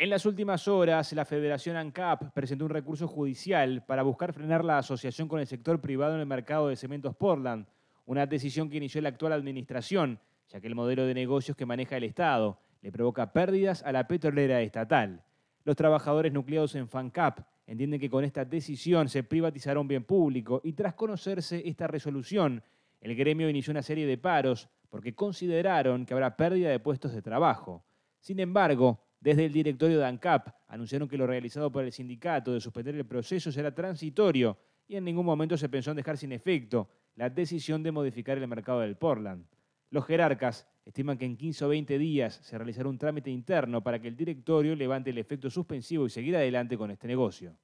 En las últimas horas, la Federación ANCAP presentó un recurso judicial para buscar frenar la asociación con el sector privado en el mercado de cementos Portland, una decisión que inició la actual administración, ya que el modelo de negocios que maneja el Estado le provoca pérdidas a la petrolera estatal. Los trabajadores nucleados en FANCAP entienden que con esta decisión se privatizará un bien público y tras conocerse esta resolución, el gremio inició una serie de paros porque consideraron que habrá pérdida de puestos de trabajo. Sin embargo, desde el directorio de ANCAP anunciaron que lo realizado por el sindicato de suspender el proceso será transitorio y en ningún momento se pensó en dejar sin efecto la decisión de modificar el mercado del Portland. Los jerarcas estiman que en 15 o 20 días se realizará un trámite interno para que el directorio levante el efecto suspensivo y seguir adelante con este negocio.